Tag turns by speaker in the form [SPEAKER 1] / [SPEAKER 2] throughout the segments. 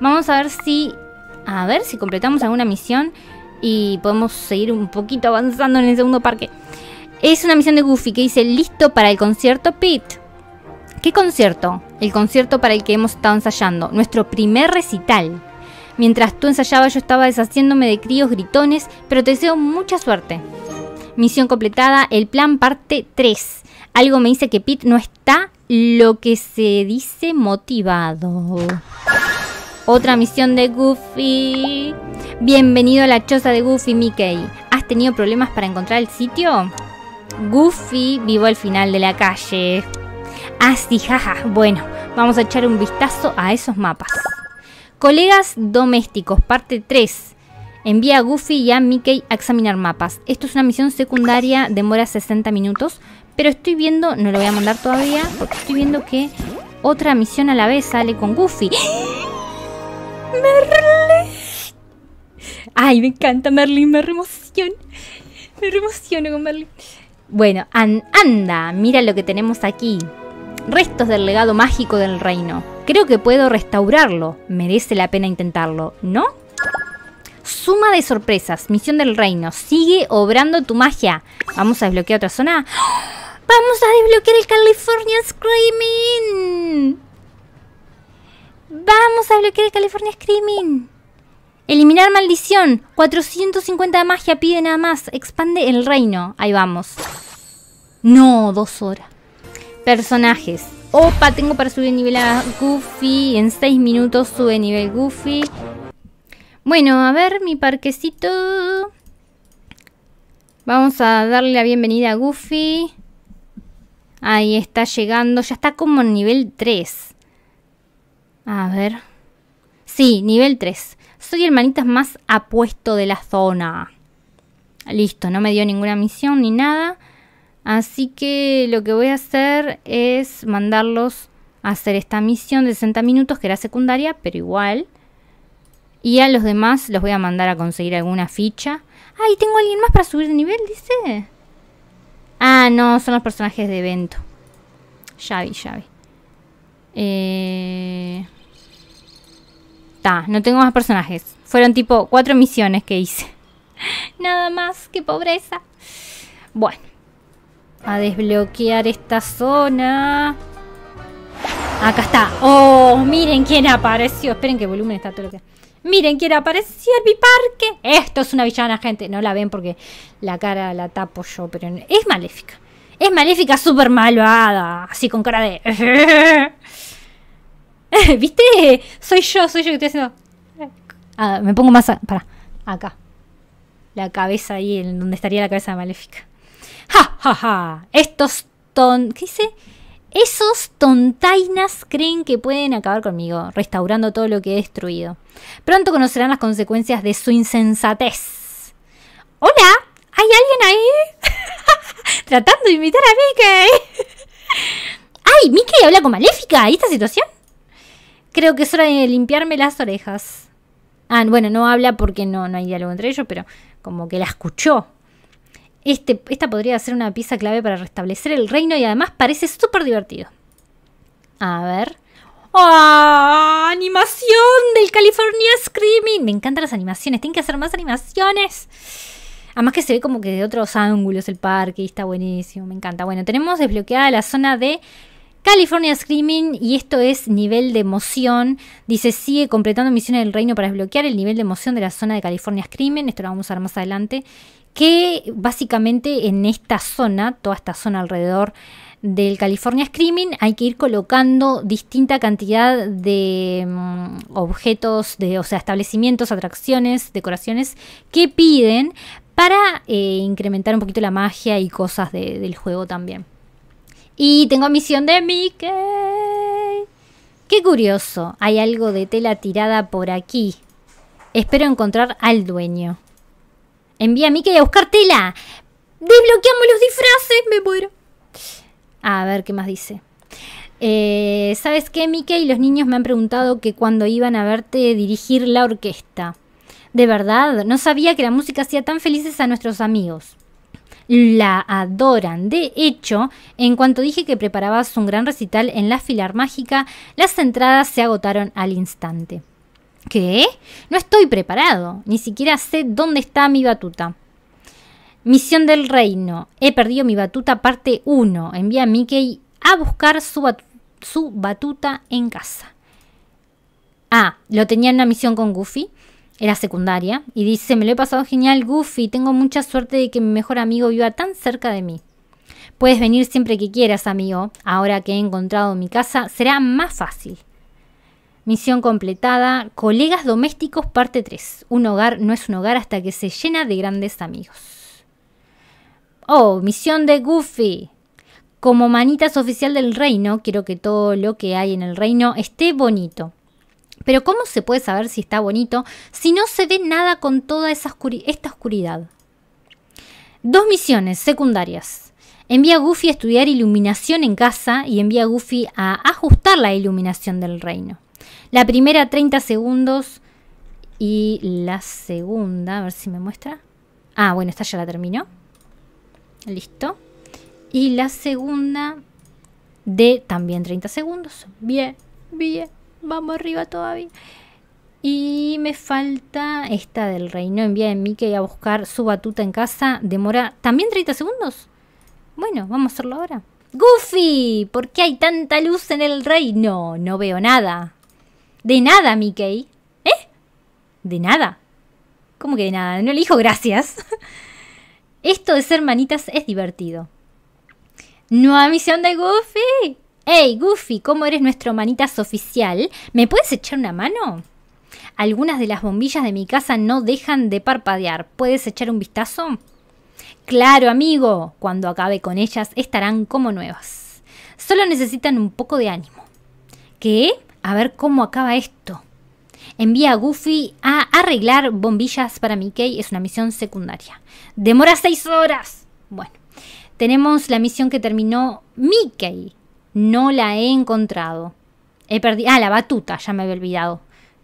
[SPEAKER 1] Vamos a ver si. A ver si completamos alguna misión. Y podemos seguir un poquito avanzando en el segundo parque. Es una misión de Goofy que dice: Listo para el concierto, Pete. ¿Qué concierto? El concierto para el que hemos estado ensayando. Nuestro primer recital. Mientras tú ensayabas, yo estaba deshaciéndome de críos gritones, pero te deseo mucha suerte. Misión completada, el plan parte 3. Algo me dice que Pete no está lo que se dice motivado. Otra misión de Goofy. Bienvenido a la choza de Goofy Mickey. ¿Has tenido problemas para encontrar el sitio? Goofy vivo al final de la calle. Ah, jaja. Bueno, vamos a echar un vistazo a esos mapas. Colegas domésticos, parte 3. Envía a Goofy y a Mickey a examinar mapas. Esto es una misión secundaria, demora 60 minutos. Pero estoy viendo, no lo voy a mandar todavía, porque estoy viendo que otra misión a la vez sale con Goofy. ¡Ah! Merlín. Ay, me encanta Merlín, me reemociona. Me reemociono con Merlín. Bueno, anda, mira lo que tenemos aquí. Restos del legado mágico del reino. Creo que puedo restaurarlo. Merece la pena intentarlo, ¿no? Suma de sorpresas. Misión del reino. Sigue obrando tu magia. Vamos a desbloquear otra zona. ¡Oh! ¡Vamos a desbloquear el California Screaming! ¡Vamos a bloquear el California Screaming! Eliminar maldición. 450 de magia pide nada más. Expande el reino. Ahí vamos. No, dos horas. Personajes. Opa, tengo para subir nivel a Goofy. En seis minutos sube nivel Goofy. Bueno, a ver, mi parquecito. Vamos a darle la bienvenida a Goofy. Ahí está llegando. Ya está como en nivel 3. A ver. Sí, nivel 3. Soy el manitas más apuesto de la zona. Listo, no me dio ninguna misión ni nada. Así que lo que voy a hacer es mandarlos a hacer esta misión de 60 minutos, que era secundaria, pero igual. Y a los demás los voy a mandar a conseguir alguna ficha. ¡Ay, tengo alguien más para subir de nivel! Dice. Ah, no, son los personajes de evento. Ya vi, ya vi. Eh no tengo más personajes. Fueron tipo cuatro misiones que hice. Nada más, qué pobreza. Bueno, a desbloquear esta zona. Acá está. Oh, miren quién apareció. Esperen que volumen está todo Miren quién apareció en mi parque. Esto es una villana, gente. No la ven porque la cara la tapo yo, pero es maléfica. Es maléfica, súper malvada. Así con cara de... ¿Viste? Soy yo, soy yo que estoy haciendo. me pongo más. Para, acá. La cabeza ahí, en donde estaría la cabeza de maléfica. ¡Ja, ja, ja! Estos ton. ¿Qué dice? Esos tontainas creen que pueden acabar conmigo, restaurando todo lo que he destruido. Pronto conocerán las consecuencias de su insensatez. ¡Hola! ¿Hay alguien ahí? Tratando de invitar a Mickey. ¡Ay, Mickey habla con Maléfica! ¿Y esta situación? Creo que es hora de limpiarme las orejas. Ah, bueno, no habla porque no, no hay diálogo entre ellos, pero como que la escuchó. Este, esta podría ser una pieza clave para restablecer el reino y además parece súper divertido. A ver. ¡Ah! ¡Animación del California Screaming! Me encantan las animaciones. Tienen que hacer más animaciones. Además que se ve como que de otros ángulos el parque y está buenísimo. Me encanta. Bueno, tenemos desbloqueada la zona de California Screaming, y esto es nivel de emoción, dice, sigue completando misiones del reino para desbloquear el nivel de emoción de la zona de California Screaming, esto lo vamos a ver más adelante, que básicamente en esta zona, toda esta zona alrededor del California Screaming, hay que ir colocando distinta cantidad de mm, objetos, de, o sea, establecimientos, atracciones, decoraciones que piden para eh, incrementar un poquito la magia y cosas del juego también. Y tengo misión de Mickey. Qué curioso. Hay algo de tela tirada por aquí. Espero encontrar al dueño. Envía a Mickey a buscar tela. Desbloqueamos los disfraces. Me muero. A ver qué más dice. Eh, ¿Sabes qué, Mickey? Los niños me han preguntado que cuando iban a verte dirigir la orquesta. De verdad, no sabía que la música hacía tan felices a nuestros amigos la adoran. De hecho, en cuanto dije que preparabas un gran recital en la Filar Mágica, las entradas se agotaron al instante. ¿Qué? No estoy preparado, ni siquiera sé dónde está mi batuta. Misión del Reino. He perdido mi batuta parte 1. Envía a Mickey a buscar su, batuta en casa. Ah, lo tenía en una misión con Goofy era secundaria, y dice, me lo he pasado genial, Goofy, tengo mucha suerte de que mi mejor amigo viva tan cerca de mí. Puedes venir siempre que quieras, amigo. Ahora que he encontrado mi casa, será más fácil. Misión completada. Colegas domésticos, parte 3. Un hogar no es un hogar hasta que se llena de grandes amigos. Oh, misión de Goofy. Como manitas oficial del reino, quiero que todo lo que hay en el reino esté bonito. Pero ¿cómo se puede saber si está bonito si no se ve nada con toda esa esta oscuridad? Dos misiones secundarias. Envía a Goofy a estudiar iluminación en casa y envía a Goofy a ajustar la iluminación del reino. La primera 30 segundos y la segunda, a ver si me muestra. Ah, bueno, esta ya la terminó. Listo. Y la segunda de también 30 segundos. Bien, bien, vamos arriba todavía. Y me falta esta del reino. Envía a Mickey a buscar su batuta en casa. Demora también 30 segundos. Bueno, vamos a hacerlo ahora. Goofy, ¿por qué hay tanta luz en el reino? No veo nada. De nada, Mickey. ¿Eh? De nada. ¿Cómo que de nada? No le dijo gracias. Esto de ser manitas es divertido. Nueva misión de Goofy. Hey, Goofy, ¿cómo eres nuestro manitas oficial? ¿Me puedes echar una mano? Algunas de las bombillas de mi casa no dejan de parpadear. ¿Puedes echar un vistazo? Claro, amigo. Cuando acabe con ellas estarán como nuevas. Solo necesitan un poco de ánimo. ¿Qué? A ver cómo acaba esto. Envía a Goofy a arreglar bombillas para Mickey. Es una misión secundaria. Demora seis horas. Bueno, tenemos la misión que terminó Mickey. No la he encontrado. He perdido. Ah, la batuta, ya me había olvidado.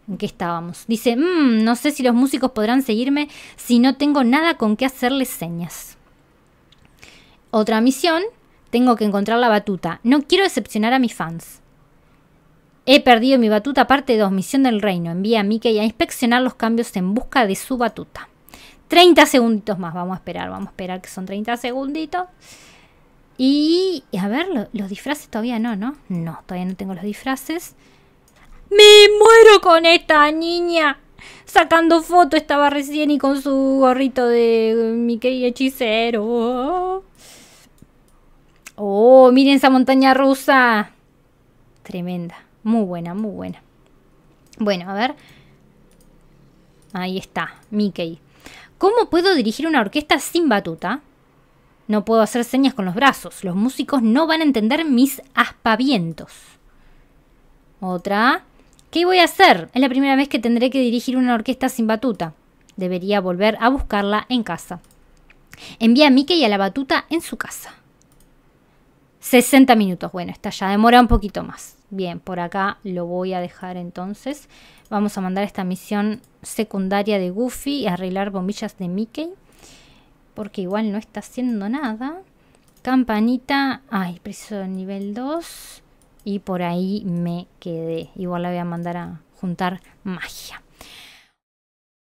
[SPEAKER 1] ¿En qué estábamos? Dice, mm, no sé si los músicos podrán seguirme si no tengo nada con qué hacerles señas. Otra misión, tengo que encontrar la batuta. No quiero decepcionar a mis fans. He perdido mi batuta, parte 2, misión del reino. Envía a Mickey a inspeccionar los cambios en busca de su batuta. 30 segunditos más, vamos a esperar, vamos a esperar que son 30 segunditos. Y, a ver, los disfraces todavía no, ¿no? No, todavía no tengo los disfraces. ¡Me muero con esta niña! Sacando foto estaba recién y con su gorrito de Mickey hechicero. Oh, miren esa montaña rusa. Tremenda. Muy buena, muy buena. Bueno, a ver. Ahí está, Mickey. ¿Cómo puedo dirigir una orquesta sin batuta? No puedo hacer señas con los brazos. Los músicos no van a entender mis aspavientos. Otra. ¿Qué voy a hacer? Es la primera vez que tendré que dirigir una orquesta sin batuta. Debería volver a buscarla en casa. Envía a Mickey a la batuta en su casa. 60 minutos. Bueno, está ya demora un poquito más. Bien, por acá lo voy a dejar entonces. Vamos a mandar esta misión secundaria de Goofy y arreglar bombillas de Mickey porque igual no está haciendo nada. Campanita, ay, preciso nivel 2 y por ahí me quedé. Igual la voy a mandar a juntar magia.